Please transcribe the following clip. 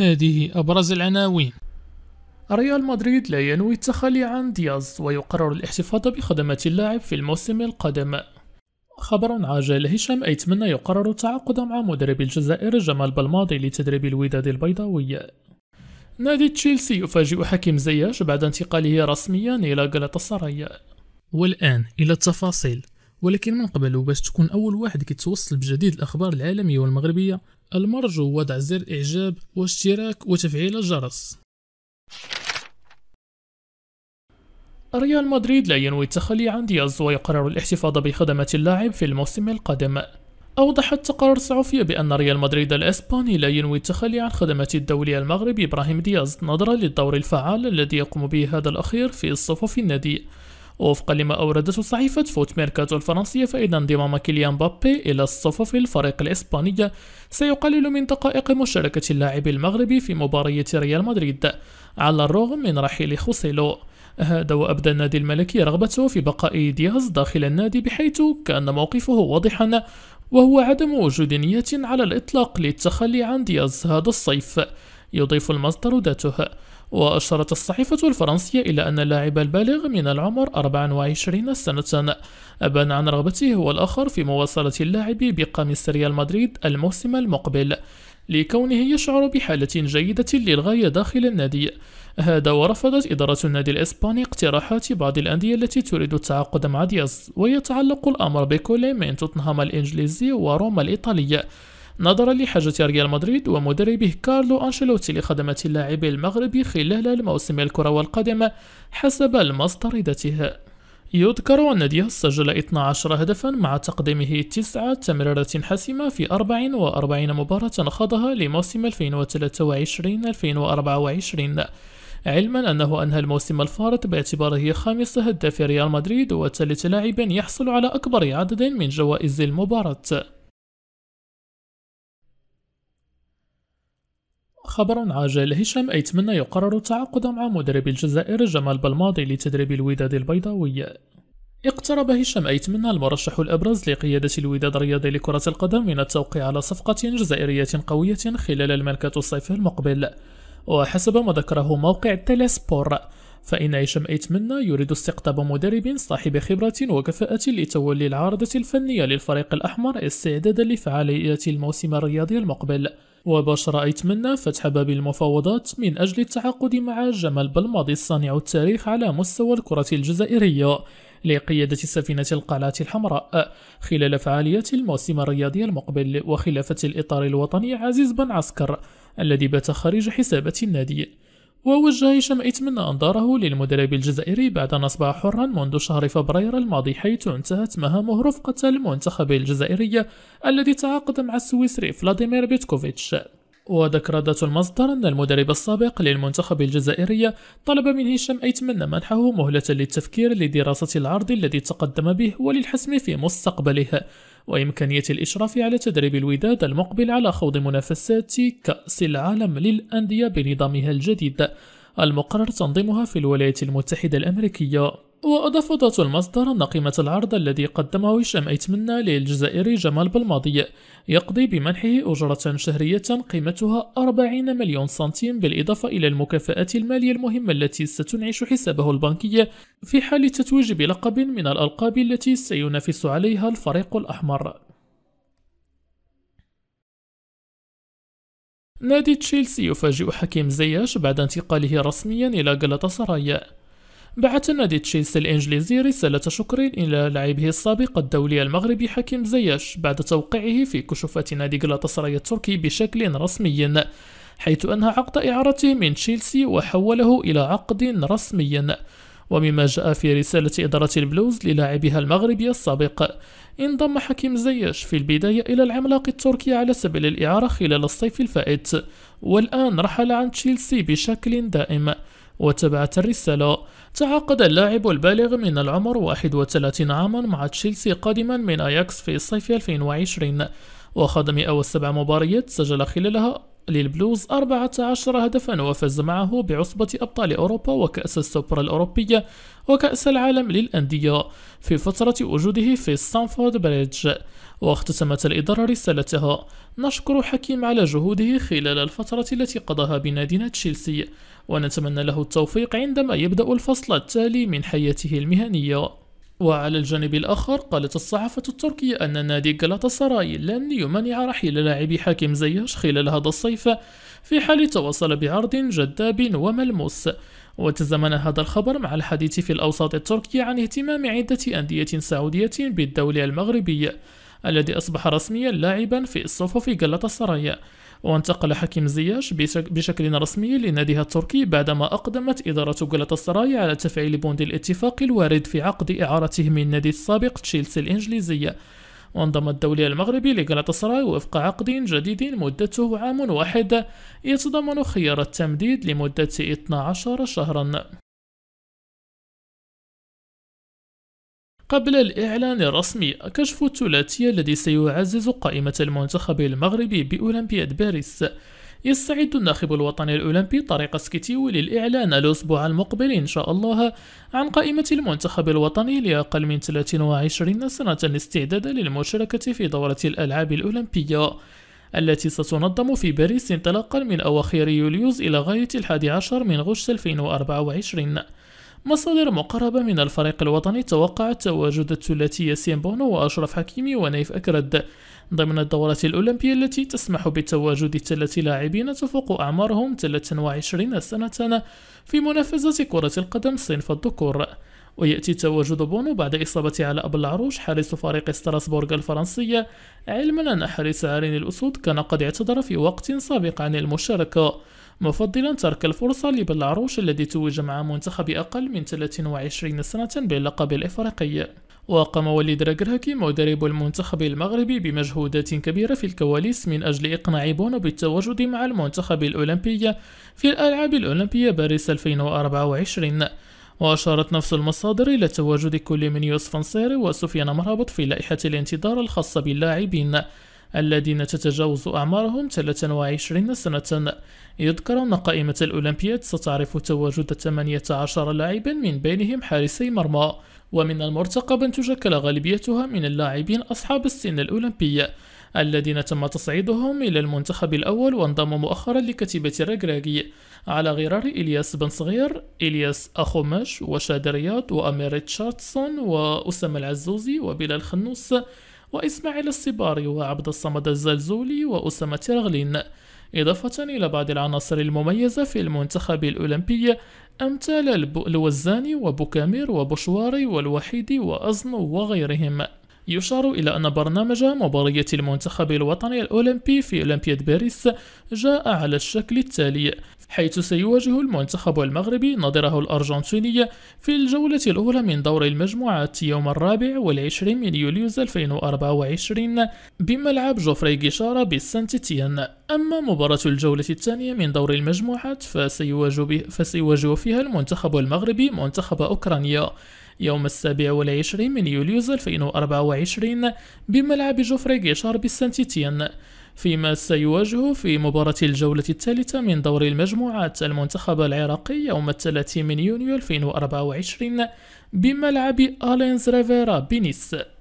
هذه أبرز العناوين ريال مدريد لا ينوي التخلي عن دياز ويقرر الاحتفاظ بخدمات اللاعب في الموسم القادم خبر عاجل هشام أيتمنى يقرر التعاقد مع مدرب الجزائر جمال بلماضي لتدريب الوداد البيضاوي نادي تشيلسي يفاجئ حكيم زياش بعد انتقاله رسميا إلى غلطة والآن إلى التفاصيل ولكن من قبل وباش تكون أول واحد كيتوصل بجديد الأخبار العالمية والمغربية المرجو وضع زر إعجاب واشتراك وتفعيل الجرس ريال مدريد لا ينوي التخلي عن دياز ويقرر الاحتفاظ بخدمة اللاعب في الموسم القادم أوضحت تقارير صحفية بأن ريال مدريد الإسباني لا ينوي التخلي عن خدمة الدولي المغربي إبراهيم دياز نظرا للدور الفعال الذي يقوم به هذا الأخير في صفوف النادي ووفقا لما أوردته صحيفة فوت ميركاتو الفرنسية فإن انضمام كيليان مبابي إلى الصفوف الفريق الإسبانية سيقلل من دقائق مشاركة اللاعب المغربي في مباراة ريال مدريد على الرغم من رحيل خوسيلو هذا وأبدى النادي الملكي رغبته في بقاء دياز داخل النادي بحيث كان موقفه واضحا وهو عدم وجود نية على الإطلاق للتخلي عن دياز هذا الصيف يضيف المصدر ذاته وأشارت الصحيفة الفرنسية إلى أن اللاعب البالغ من العمر 24 سنة أبان عن رغبته هو الآخر في مواصلة اللاعب بقميص ريال مدريد الموسم المقبل لكونه يشعر بحالة جيدة للغاية داخل النادي هذا ورفضت إدارة النادي الإسباني اقتراحات بعض الأندية التي تريد التعاقد مع دياز ويتعلق الأمر بكل من توتنهام الإنجليزي وروما الإيطالية نظرا لحاجة ريال مدريد ومدربه كارلو أنشيلوتي لخدمة اللاعب المغربي خلال الموسم الكرة القادم حسب المصدر ذاته يذكر أن دياز سجل 12 هدفا مع تقديمه تسعة تمريرات حاسمة في 44 مباراة خاضها لموسم 2023-2024 علما أنه أنهى الموسم الفارط باعتباره خامس هداف ريال مدريد وثالث لاعب يحصل على أكبر عدد من جوائز المباراة خبر عاجل هشام أيتمنى يقرر التعاقد مع مدرب الجزائر جمال بلماضي لتدريب الوداد البيضاوي اقترب هشام أيتمنى المرشح الأبرز لقيادة الوداد الرياضي لكرة القدم من التوقيع على صفقة جزائرية قوية خلال الملكة الصيفي المقبل وحسب ما ذكره موقع تيليسبور فإن هشام أيتمنى يريد استقطاب مدرب صاحب خبرة وكفاءة لتولي العارضة الفنية للفريق الأحمر استعدادا لفعاليات الموسم الرياضي المقبل وبشرى أيتمنى فتح باب المفاوضات من أجل التعاقد مع جمال بلماضي الصانع التاريخ على مستوى الكرة الجزائرية لقيادة سفينة القلعة الحمراء خلال فعاليات الموسم الرياضي المقبل وخلافة الإطار الوطني عزيز بن عسكر الذي بات خارج حسابات النادي ووجه هشام إيتمن أنظاره للمدرب الجزائري بعد أن أصبح حرا منذ شهر فبراير الماضي حيث انتهت مهامه رفقة المنتخب الجزائري الذي تعاقد مع السويسري فلاديمير بيتكوفيتش وذكر ذات المصدر أن المدرب السابق للمنتخب الجزائري طلب من هشام أيتمنى منحه مهلة للتفكير لدراسة العرض الذي تقدم به وللحسم في مستقبله وإمكانية الإشراف على تدريب الوداد المقبل على خوض منافسات كأس العالم للأندية بنظامها الجديد المقرر تنظيمها في الولايات المتحدة الأمريكية وأضاف ذات المصدر أن قيمة العرض الذي قدمه هشام أيتمنى للجزائري جمال بالماضي يقضي بمنحه أجرة شهرية قيمتها 40 مليون سنتيم بالإضافة إلى المكافآت المالية المهمة التي ستنعش حسابه البنكي في حال التتويج بلقب من الألقاب التي سينافس عليها الفريق الأحمر نادي تشيلسي يفاجئ حكيم زياش بعد انتقاله رسميا إلى غلطة سرايا بعث نادي تشيلسي الإنجليزي رسالة شكر إلى لاعبه السابق الدولي المغربي حكيم زياش بعد توقيعه في كشوفة نادي غلطسراي التركي بشكل رسمي حيث أنهى عقد إعارته من تشيلسي وحوله إلى عقد رسمي ومما جاء في رسالة إدارة البلوز للاعبها المغربي السابق انضم حكيم زياش في البداية إلى العملاق التركي على سبيل الإعارة خلال الصيف الفائت والآن رحل عن تشيلسي بشكل دائم وتبعت الرسالة تعاقد اللاعب البالغ من العمر 31 عاما مع تشيلسي قادما من أياكس في صيف 2020 وخاض 107 مباريات سجل خلالها للبلوز 14 هدفا وفاز معه بعصبة أبطال أوروبا وكأس السوبر الأوروبية وكأس العالم للأندية في فترة وجوده في ستانفورد بريدج واختتمت الإدارة رسالتها نشكر حكيم على جهوده خلال الفترة التي قضاها بنادينا تشيلسي ونتمنى له التوفيق عندما يبدأ الفصل التالي من حياته المهنية وعلى الجانب الآخر قالت الصحافة التركية أن نادي جلاتاسراي لن يمنع رحيل لاعب حاكم زياش خلال هذا الصيف في حال تواصل بعرض جذاب وملموس وتزامن هذا الخبر مع الحديث في الأوساط التركية عن اهتمام عدة أندية سعودية بالدولة المغربية الذي أصبح رسميا لاعبا في الصفوف جلاتاسراي وانتقل حكيم زياش بشكل رسمي لناديها التركي بعدما أقدمت إدارة السراي على تفعيل بوند الاتفاق الوارد في عقد إعارته من النادي السابق تشيلسي الإنجليزية وانضم الدولي المغربي السراي وفق عقد جديد مدته عام واحد يتضمن خيار التمديد لمدة 12 شهرا قبل الإعلان الرسمي كشف الثلاثية الذي سيعزز قائمة المنتخب المغربي بأولمبياد باريس يستعد الناخب الوطني الأولمبي طارق سكيتيو للإعلان الأسبوع المقبل إن شاء الله عن قائمة المنتخب الوطني لأقل من 23 سنة استعدادا للمشاركة في دورة الألعاب الأولمبية التي ستنظم في باريس انطلاقا من أواخر يوليوز إلى غاية الحادي عشر من غشت 2024 مصادر مقربة من الفريق الوطني توقعت تواجد الثلاثية سيمبونو وأشرف حكيمي ونيف أكرد ضمن الدورة الأولمبية التي تسمح بتواجد ثلاث لاعبين تفوق أعمارهم 23 سنة في منافسة كرة القدم صنف الذكور ويأتي تواجد بونو بعد إصابة على أبو العروش حارس فريق ستراسبورغ الفرنسية علما أن حارس عارين الأسود كان قد اعتذر في وقت سابق عن المشاركة مفضلا ترك الفرصة لبلاروش الذي توج مع منتخب أقل من 23 سنة باللقب الإفريقي وقام وليد راكراكي مدرب المنتخب المغربي بمجهودات كبيرة في الكواليس من أجل إقناع بونو بالتواجد مع المنتخب الأولمبي في الألعاب الأولمبية باريس 2024 وأشارت نفس المصادر إلى تواجد كل من يوسف نصيري وسفيان مرابط في لائحة الانتظار الخاصة باللاعبين الذين تتجاوز أعمارهم 23 سنة يذكر أن قائمة الأولمبياد ستعرف تواجد 18 لاعبا من بينهم حارسي مرمى ومن المرتقب أن تشكل غالبيتها من اللاعبين أصحاب السن الأولمبي الذين تم تصعيدهم إلى المنتخب الأول وانضموا مؤخرا لكتيبة الرجراجي على غرار إلياس بن صغير إلياس أخوماش وشاد رياض وأمير ريتشاردسون وأسامة العزوزي وبلال خنوس وإسماعيل الصباري وعبد الصمد الزلزولي وأسامة رغلين إضافة إلى بعض العناصر المميزة في المنتخب الأولمبي أمثال الوزاني وبوكامير وبوشواري والوحيدي وأزن وغيرهم يشار إلى أن برنامج مبارية المنتخب الوطني الأولمبي في أولمبياد باريس جاء على الشكل التالي حيث سيواجه المنتخب المغربي نظره الأرجنتيني في الجولة الأولى من دور المجموعات يوم الرابع والعشرين من يوليوز 2024 بملعب جوفري جيشارة بالسانتيتيان أما مباراة الجولة الثانية من دور المجموعات فسيواجه, فسيواجه فيها المنتخب المغربي منتخب أوكرانيا يوم السابع والعشرين من يوليوز 2024 بملعب جوفري غيشار بالسانتيتيان فيما سيواجه في مباراة الجولة الثالثة من دور المجموعات المنتخب العراقي يوم الثلاثين من يونيو 2024 بملعب ألينز ريفيرا بنيس